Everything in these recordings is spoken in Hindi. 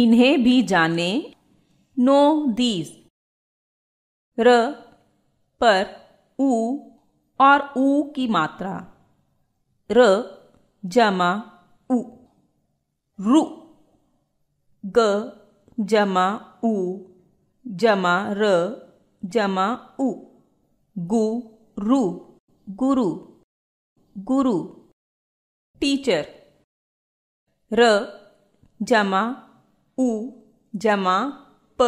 इन्हें भी जाने नो दीज र पर ऊ और उ की मात्रा र जमा ऊ रु ग जमा उ जमा र जमा ऊ गु रु गुरु गुरु टीचर र जमा उ जमा प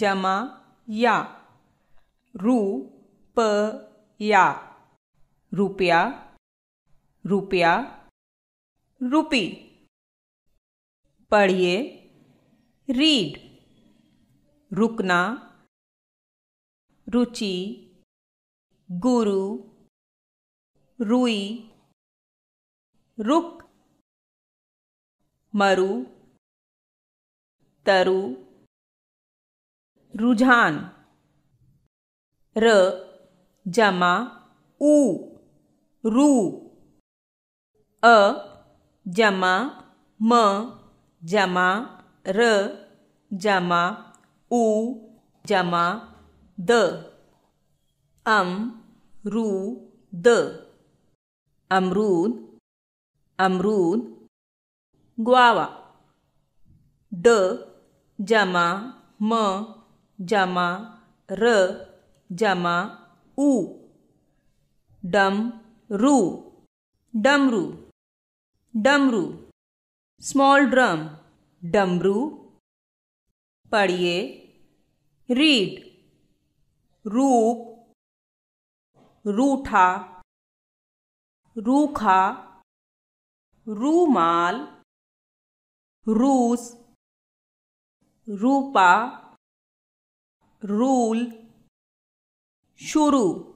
जमा या रू प या रुपया रुपया रुपी पढ़िए रीड रुकना रुचि गुरु रुई रुक मरु तरु रुझान र जमा ऊ रू अ जमा म जमा र जमा ऊ जमा द अम रू द अमरूद अमरूद ग्वावा ड जमा म जमा र जमा उ डमरू डमरू डमरु स्मॉल ड्रम डमरु पढ़िए रीड रूप रूठा रूखा रूमाल रूस रूपा रूल शुरू